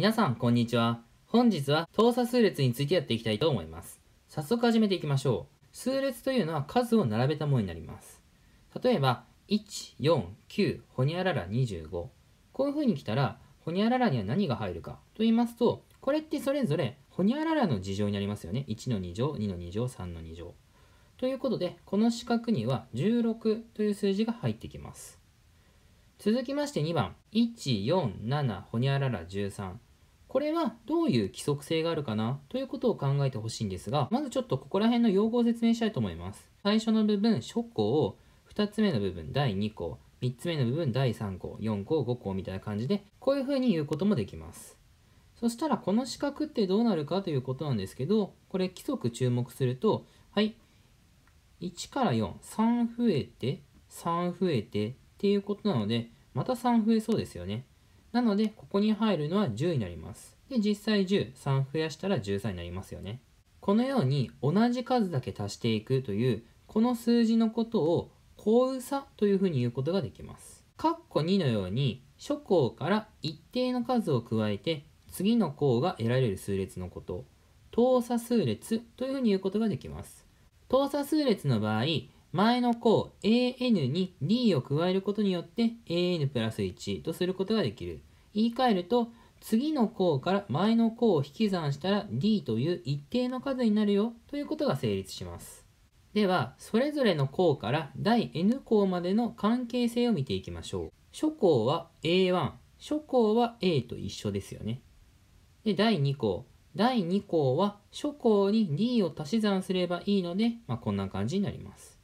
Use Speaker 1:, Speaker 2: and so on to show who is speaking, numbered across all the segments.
Speaker 1: 皆さん、こんにちは。本日は等差数列についてやっていきたいと思います。早速始めていきましょう。数列というのは数を並べたものになります。例えば、1、4、9、ホニャララ25。こういう風に来たら、ホニャララには何が入るかと言いますと、これってそれぞれホニャララの事情になりますよね。1の2乗、2の2乗、3の2乗。ということで、この四角には16という数字が入ってきます。続きまして2番、1、4、7、ホニャララ13。これはどういう規則性があるかなということを考えてほしいんですが、まずちょっとここら辺の用語を説明したいと思います。最初の部分、初項を2つ目の部分、第2項、3つ目の部分、第3項、4項、5項みたいな感じで、こういうふうに言うこともできます。そしたら、この四角ってどうなるかということなんですけど、これ規則注目すると、はい、1から4、3増えて、3増えてっていうことなので、また3増えそうですよね。なので、ここに入るのは10になります。で、実際10、3増やしたら13になりますよね。このように同じ数だけ足していくという、この数字のことを幸運差というふうに言うことができます。括弧2のように、初項から一定の数を加えて、次の項が得られる数列のこと、等差数列というふうに言うことができます。等差数列の場合、前の項 an に d を加えることによって an プラス1とすることができる。言い換えると、次の項から前の項を引き算したら D という一定の数になるよということが成立します。では、それぞれの項から第 N 項までの関係性を見ていきましょう。初項は A1、初項は A と一緒ですよね。で、第2項。第2項は初項に D を足し算すればいいので、まあ、こんな感じになります。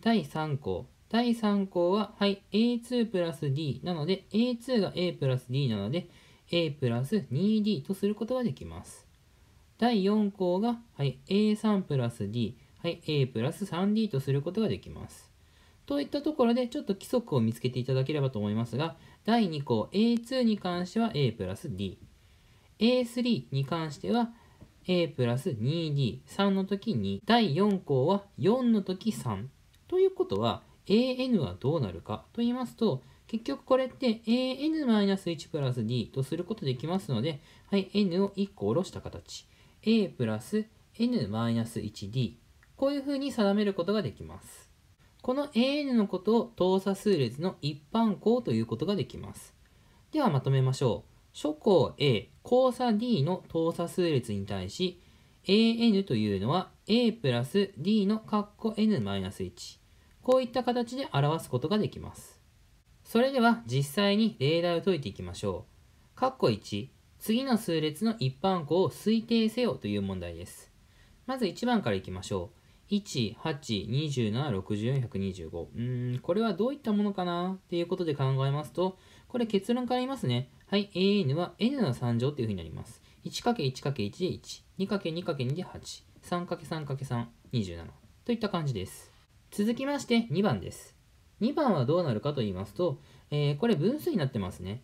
Speaker 1: 第3項。第3項は、はい、a2 プラス d なので、a2 が a プラス d なので、a プラス 2d とすることができます。第4項が、はい、a3 プラス d、はい、a プラス 3d とすることができます。といったところで、ちょっと規則を見つけていただければと思いますが、第2項 a2 に関しては a プラス d、a3 に関しては a プラス 2d、3の時2、第4項は4の時3。ということは、an はどうなるかと言いますと、結局これって an-1 プラス d とすることできますので、はい、n を1個下ろした形。a プラス n-1d。こういうふうに定めることができます。この an のことを等差数列の一般項ということができます。ではまとめましょう。初項 a、交差 d の等差数列に対し、an というのは a プラス d の括弧 n-1。こういった形で表すことができます。それでは実際に例題を解いていきましょう。括弧1、次の数列の一般項を推定せよという問題です。まず1番からいきましょう。1、8、27、64、125。うーん、これはどういったものかなっていうことで考えますと、これ結論から言いますね。はい、AN は N の3乗っていうふうになります。1×1×1 で1、2×2×2 で8、3×3×3、27といった感じです。続きまして2番です。2番はどうなるかと言いますと、えー、これ分数になってますね。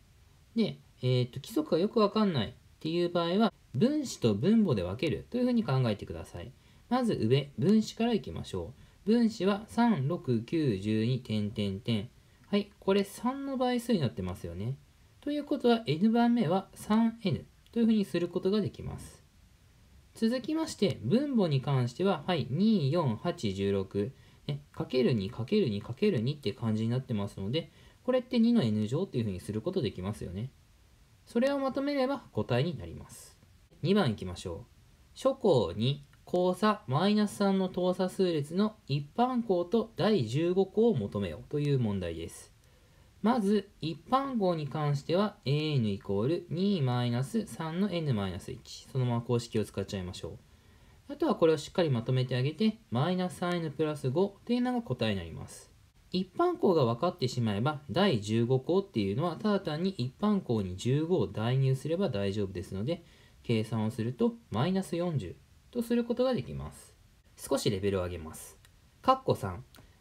Speaker 1: で、えー、っと規則がよくわかんないっていう場合は、分子と分母で分けるというふうに考えてください。まず上、分子からいきましょう。分子は3、6、9、12、点、点、点。はい、これ3の倍数になってますよね。ということは n 番目は 3n というふうにすることができます。続きまして、分母に関しては、はい、2、4、8、16。ね、る2 × 2る2って感じになってますので、これって2の n 乗っていうふうにすることできますよね。それをまとめれば答えになります。2番いきましょう。初項に交差マイナス3の等差数列の一般項と第15項を求めようという問題です。まず、一般項に関しては an イコール2マイナス3の n マイナス1。そのまま公式を使っちゃいましょう。あとはこれをしっかりまとめてあげて、マイナス 3n プラス5というのが答えになります。一般項が分かってしまえば、第15項っていうのは、ただ単に一般項に15を代入すれば大丈夫ですので、計算をすると、マイナス40とすることができます。少しレベルを上げます。ッコ3。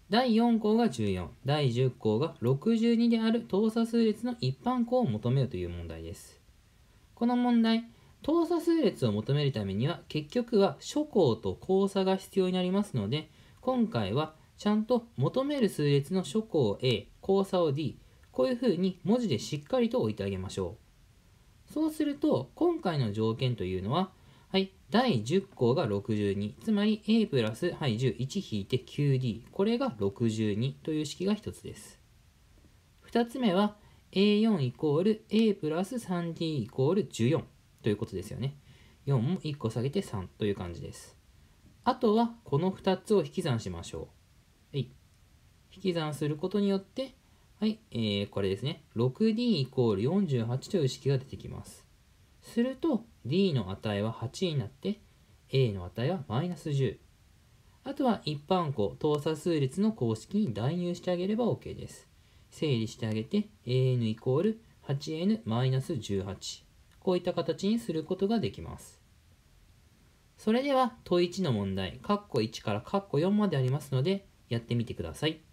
Speaker 1: 第4項が14、第10項が62である等差数列の一般項を求めよという問題です。この問題、等差数列を求めるためには結局は初項と交差が必要になりますので今回はちゃんと求める数列の初項 A 交差を D こういうふうに文字でしっかりと置いてあげましょうそうすると今回の条件というのははい、第10項が62つまり A プラス、はい、1 1引いて 9D これが62という式が1つです2つ目は A4 イコール A プラス 3D イコール14ということですよね。4も1個下げて3という感じです。あとはこの2つを引き算しましょう。はい、引き算することによって、はい、えー、これですね。6d イコール48という式が出てきます。すると d の値は8になって a の値はマイナス10。あとは一般項等差数列の公式に代入してあげれば OK です。整理してあげて an イコール 8n マイナス18。こういった形にすることができます。それでは問1の問題、カッコ1からカッコ4までありますので、やってみてください。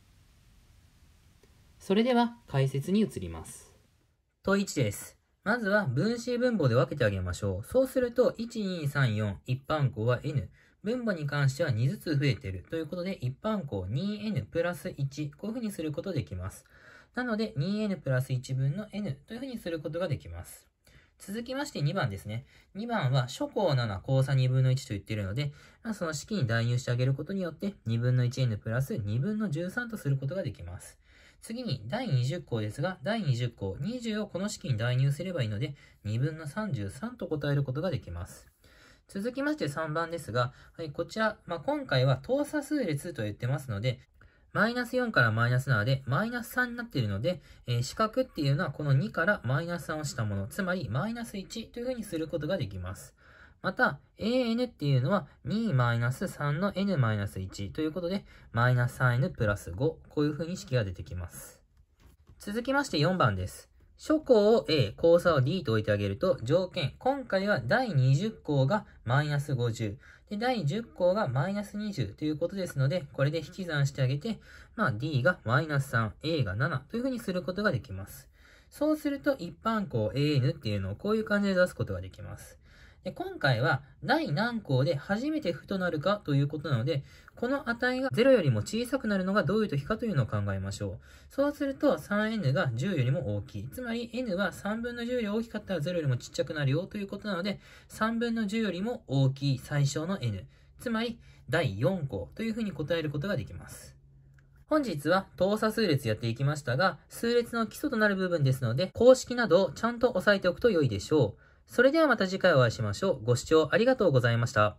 Speaker 1: それでは解説に移ります。問1です。まずは分子分母で分けてあげましょう。そうすると、1234一般項は n。分母に関しては2ずつ増えてる。ということで、一般項 2n プラス1。こういうふうにすることできます。なので、2n プラス1分の n というふうにすることができます。続きまして2番ですね。2番は諸項7交差2分の1と言っているので、その式に代入してあげることによって、2分の 1n プラス2分の13とすることができます。次に第20項ですが、第20項20をこの式に代入すればいいので、2分の33と答えることができます。続きまして3番ですが、はい、こちら、まあ、今回は等差数列と言ってますので、マイナス4からマイナス7で、マイナス3になっているので、えー、四角っていうのはこの2からマイナス3をしたもの、つまりマイナス1というふうにすることができます。また、an っていうのは2-3の n-1 マイナスということで、マイナス 3n プラス5、こういうふうに式が出てきます。続きまして4番です。初項を A、交差を D と置いてあげると、条件、今回は第20項がマイナス50、で第10項がマイナス20ということですので、これで引き算してあげて、まあ、D がマイナス3、A が7というふうにすることができます。そうすると、一般項 AN っていうのをこういう感じで出すことができます。で今回は第何項で初めて負となるかということなので、この値が0よりも小さくなるのがどういう時かというのを考えましょう。そうすると 3n が10よりも大きい。つまり n は3分の10より大きかったら0よりもちっちゃくなるよということなので、3分の10よりも大きい最小の n。つまり第4項というふうに答えることができます。本日は等差数列やっていきましたが、数列の基礎となる部分ですので、公式などをちゃんと押さえておくと良いでしょう。それではまた次回お会いしましょう。ご視聴ありがとうございました。